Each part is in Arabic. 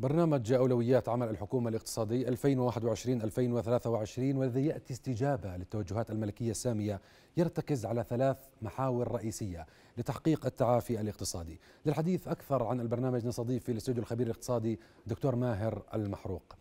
برنامج أولويات عمل الحكومة الاقتصادي 2021-2023 والذي يأتي استجابة للتوجهات الملكية السامية يرتكز على ثلاث محاور رئيسية لتحقيق التعافي الاقتصادي للحديث أكثر عن البرنامج نستضيف في الاستوديو الخبير الاقتصادي دكتور ماهر المحروق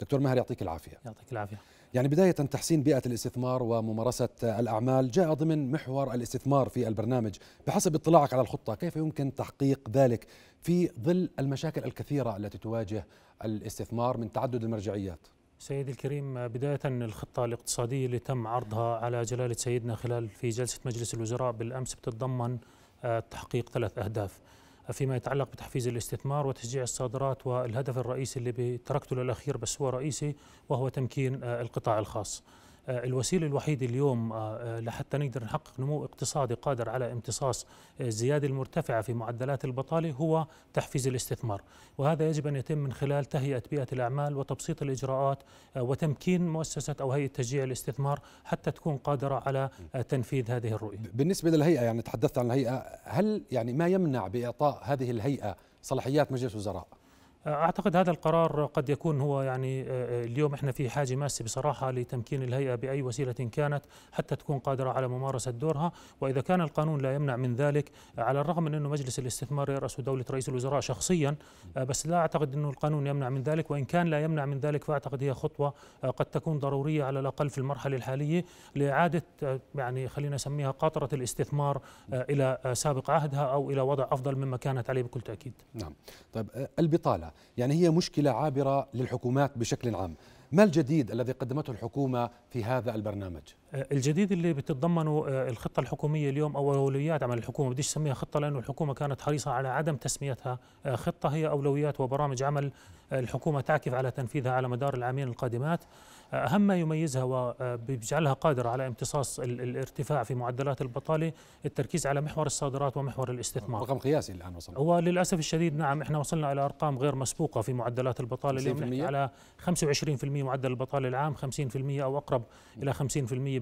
دكتور ماهر يعطيك العافية يعطيك العافية يعني بداية تحسين بيئة الاستثمار وممارسة الأعمال جاء ضمن محور الاستثمار في البرنامج بحسب اطلاعك على الخطة كيف يمكن تحقيق ذلك في ظل المشاكل الكثيرة التي تواجه الاستثمار من تعدد المرجعيات سيدي الكريم بداية الخطة الاقتصادية اللي تم عرضها على جلالة سيدنا خلال في جلسة مجلس الوزراء بالأمس بتتضمن آه، تحقيق ثلاث أهداف فيما يتعلق بتحفيز الاستثمار وتشجيع الصادرات والهدف الرئيسي اللي تركته للأخير بس هو رئيسي وهو تمكين آه، القطاع الخاص آه، الوسيله الوحيده اليوم آه، آه، لحتى نقدر نحقق نمو اقتصادي قادر على امتصاص الزياده المرتفعه في معدلات البطاله هو تحفيز الاستثمار، وهذا يجب ان يتم من خلال تهيئه بيئه الاعمال وتبسيط الاجراءات وتمكين مؤسسه او هيئه تشجيع الاستثمار حتى تكون قادره على تنفيذ هذه الرؤيه. بالنسبه للهيئه يعني تحدثت عن الهيئه، هل يعني ما يمنع باعطاء هذه الهيئه صلاحيات مجلس وزراء؟ اعتقد هذا القرار قد يكون هو يعني آه، آه، اليوم احنا في حاجه ماسه بصراحه لتمكين الهيئه باي وسيله كانت حتى تكون قادره على ممارسه دورها، واذا كان القانون لا يمنع من ذلك على الرغم من انه مجلس الاستثمار يراسه دوله رئيس الوزراء شخصيا آه، بس لا اعتقد انه القانون يمنع من ذلك وان كان لا يمنع من ذلك فاعتقد هي خطوه قد تكون ضروريه على الاقل في المرحله الحاليه لاعاده يعني خلينا نسميها قاطره الاستثمار الى سابق عهدها او الى وضع افضل مما كانت عليه بكل تاكيد. نعم، طيب البطاله يعني هي مشكلة عابرة للحكومات بشكل عام ما الجديد الذي قدمته الحكومة في هذا البرنامج؟ آه، الجديد اللي بتتضمنه آه، الخطة الحكومية اليوم أو أولويات عمل الحكومة بديش أسميها خطة لأنه الحكومة كانت حريصة على عدم تسميتها آه، خطة هي أولويات وبرامج عمل الحكومة تعكف على تنفيذها على مدار العامين القادمات أهم ما يميزها ويجعلها آه، قادرة على امتصاص الارتفاع في معدلات البطالة التركيز على محور الصادرات ومحور الاستثمار رقم قياسي الآن وصلنا هو للأسف الشديد نعم إحنا وصلنا إلى أرقام غير مسبوقة في معدلات البطالة اليوم بنحكي على 25% معدل البطالة العام 50% أو أقرب إلى 50%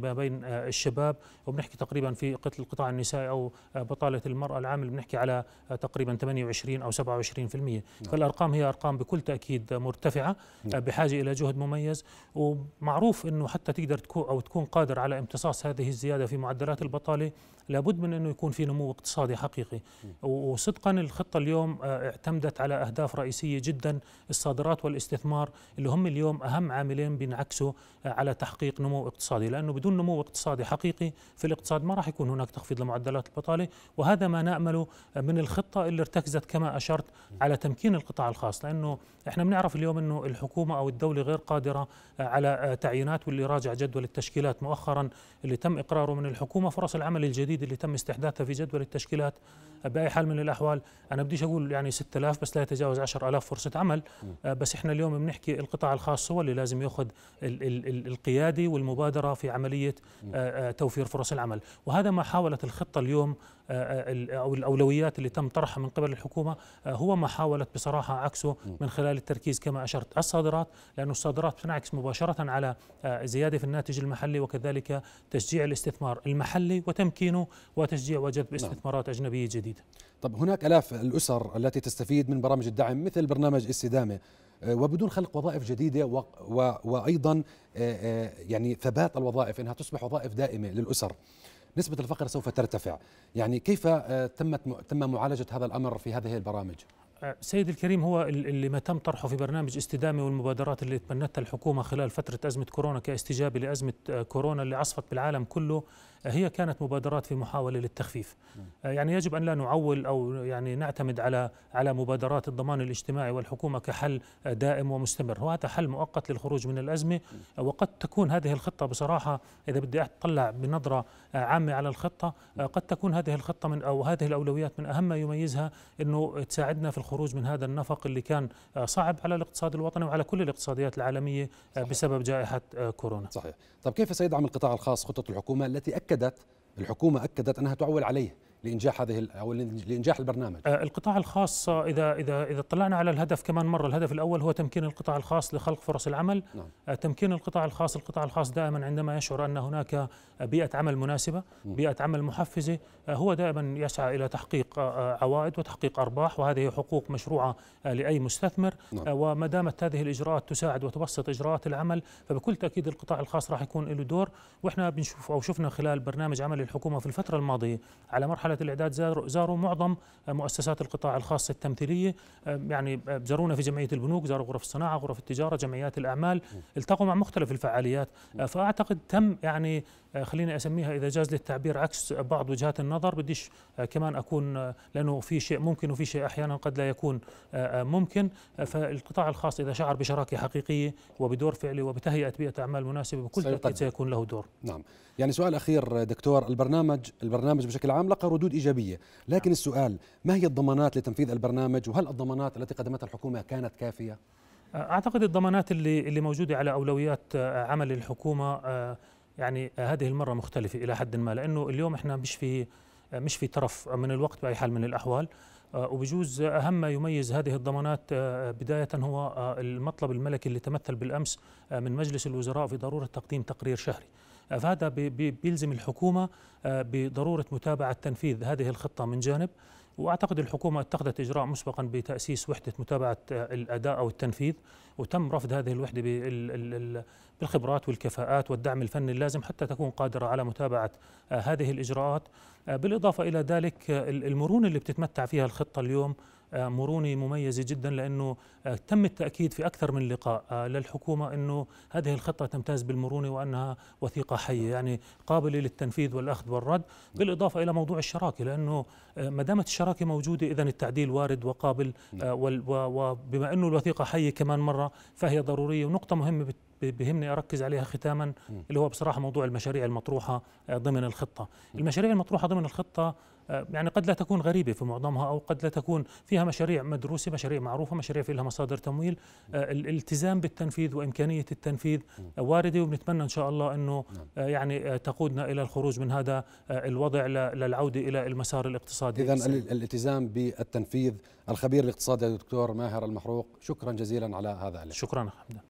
ما بين آه، الشباب وبنحكي تقريبا في القطاع النسائي أو آه، بطالة المرأة العامل بنحكي على تقريبا 28 أو 27% نعم. فالأرقام هي أرقام بكل تأكيد مرتفعة نعم. بحاجة إلى جهد مميز معروف انه حتى تقدر تكون او تكون قادر على امتصاص هذه الزياده في معدلات البطاله لابد من أنه يكون في نمو اقتصادي حقيقي وصدقا الخطة اليوم آه، اعتمدت على أهداف رئيسية جدا الصادرات والاستثمار اللي هم اليوم أهم عاملين بينعكسوا آه، على تحقيق نمو اقتصادي لأنه بدون نمو اقتصادي حقيقي في الاقتصاد ما راح يكون هناك تخفيض لمعدلات البطالة وهذا ما نأمله من الخطة اللي ارتكزت كما أشرت على تمكين القطاع الخاص لأنه احنا بنعرف اليوم أنه الحكومة أو الدولة غير قادرة آه، على تعيينات واللي راجع جدول التشكيلات مؤخرا اللي تم إقراره من الحكومة فرص العمل الجديد الجديد اللي تم استحداثها في جدول التشكيلات باي حال من الاحوال انا بديش اقول يعني 6000 بس لا يتجاوز 10000 فرصه عمل آه، بس احنا اليوم بنحكي القطاع الخاص هو اللي لازم ياخذ القياده والمبادره في عمليه آه، آه، توفير فرص العمل وهذا ما حاولت الخطه اليوم آه، آه، او الاولويات اللي تم طرحها من قبل الحكومه آه، هو ما حاولت بصراحه عكسه من خلال التركيز كما اشرت الصادرات لانه الصادرات تنعكس مباشره على زياده في الناتج المحلي وكذلك تشجيع الاستثمار المحلي وتمكينه وتشجيع وجذب نعم. استثمارات اجنبيه جديده. طب هناك الاف الاسر التي تستفيد من برامج الدعم مثل برنامج استدامه وبدون خلق وظائف جديده وايضا يعني ثبات الوظائف انها تصبح وظائف دائمه للاسر. نسبة الفقر سوف ترتفع يعني كيف آه، تمت تم معالجة هذا الأمر في هذه البرامج؟ سيد الكريم هو اللي ما تم طرحه في برنامج استدامه والمبادرات اللي تبنتها الحكومه خلال فتره ازمه كورونا كاستجابه لازمه آه، كورونا اللي عصفت بالعالم كله آه، هي كانت مبادرات في محاوله للتخفيف نعم. آه، يعني يجب ان لا نعول او يعني نعتمد على على مبادرات الضمان الاجتماعي والحكومه كحل دائم ومستمر وهذا حل مؤقت للخروج من الازمه نعم. وقد تكون هذه الخطه بصراحه اذا بدي اطلع بنظره عامه على الخطه نعم. قد تكون هذه الخطه من او هذه الاولويات من اهم ما يميزها انه تساعدنا في الخروج الخروج من هذا النفق اللي كان آه، صعب على الاقتصاد الوطني وعلى كل الاقتصاديات العالميه آه، صحيح. بسبب جائحه آه، كورونا صحيح طب كيف سيدعم القطاع الخاص خطه الحكومه التي اكدت الحكومه اكدت انها تعول عليه لانجاح هذه او لانجاح البرنامج؟ آه، القطاع الخاص آه، اذا اذا اذا اطلعنا على الهدف كمان مره، الهدف الاول هو تمكين القطاع الخاص لخلق فرص العمل، نعم. آه، تمكين القطاع الخاص، القطاع الخاص دائما عندما يشعر ان هناك بيئه عمل مناسبه، نعم. بيئه عمل محفزه، هو دائما يسعى الى تحقيق عوائد وتحقيق ارباح وهذه حقوق مشروعه لاي مستثمر، نعم. وما دامت هذه الاجراءات تساعد وتبسط اجراءات العمل فبكل تاكيد القطاع الخاص راح يكون له دور، واحنا بنشوف او شفنا خلال برنامج عمل الحكومه في الفتره الماضيه على مرحله مرحله الاعداد زاروا معظم مؤسسات القطاع الخاص التمثيليه يعني زارونا في جمعيه البنوك زاروا غرف الصناعه غرف التجاره جمعيات الاعمال التقوا مع مختلف الفعاليات أه، فاعتقد تم يعني أه، خليني اسميها اذا جاز للتعبير عكس بعض وجهات النظر بديش أه، كمان اكون لانه في شيء ممكن وفي شيء احيانا قد لا يكون ممكن فالقطاع الخاص اذا شعر بشراكه حقيقيه وبدور فعلي وبتهيئه بيئه اعمال مناسبه بكل تاكيد سيكون له دور نعم يعني سؤال اخير دكتور البرنامج البرنامج بشكل عام لقى ردود ردود ايجابيه، لكن السؤال ما هي الضمانات لتنفيذ البرنامج وهل الضمانات التي قدمتها الحكومه كانت كافيه؟ اعتقد الضمانات اللي اللي موجوده على اولويات عمل الحكومه يعني هذه المره مختلفه الى حد ما لانه اليوم احنا مش في مش في طرف من الوقت باي حال من الاحوال وبجوز اهم ما يميز هذه الضمانات بدايه هو المطلب الملكي اللي تمثل بالامس من مجلس الوزراء في ضروره تقديم تقرير شهري فهذا بيلزم الحكومة آه، بضرورة متابعة تنفيذ هذه الخطة من جانب واعتقد الحكومه اتخذت اجراء مسبقا بتاسيس وحده متابعه آه، الاداء او التنفيذ وتم رفض هذه الوحده بالخبرات والكفاءات والدعم الفني اللازم حتى تكون قادره على متابعه آه، هذه الاجراءات بالاضافه الى ذلك المرونه اللي بتتمتع فيها الخطه اليوم مرونه مميزه جدا لانه آه، تم التاكيد في اكثر من لقاء آه، للحكومه انه هذه الخطه تمتاز بالمرونه وانها وثيقه حيه يعني قابله للتنفيذ والاخذ والرد بالاضافه الى موضوع الشراكه لانه آه، ما دامت الشراكه موجوده اذا التعديل وارد وقابل نعم. وبما انه الوثيقه حيه كمان مره فهي ضروريه ونقطه مهمه بهمني اركز عليها ختاما اللي هو بصراحه موضوع المشاريع المطروحه آه، ضمن الخطه المشاريع المطروحه ضمن الخطه آه، يعني قد لا تكون غريبة في معظمها أو قد لا تكون فيها مشاريع مدروسة مشاريع معروفة مشاريع في لها مصادر تمويل آه، الالتزام بالتنفيذ وإمكانية التنفيذ واردة وبنتمنى إن شاء الله أنه نعم. يعني تقودنا إلى الخروج من هذا الوضع للعودة إلى المسار الاقتصادي إذا الالتزام بالتنفيذ الخبير الاقتصادي الدكتور ماهر المحروق شكرا جزيلا على هذا شكرا حمد.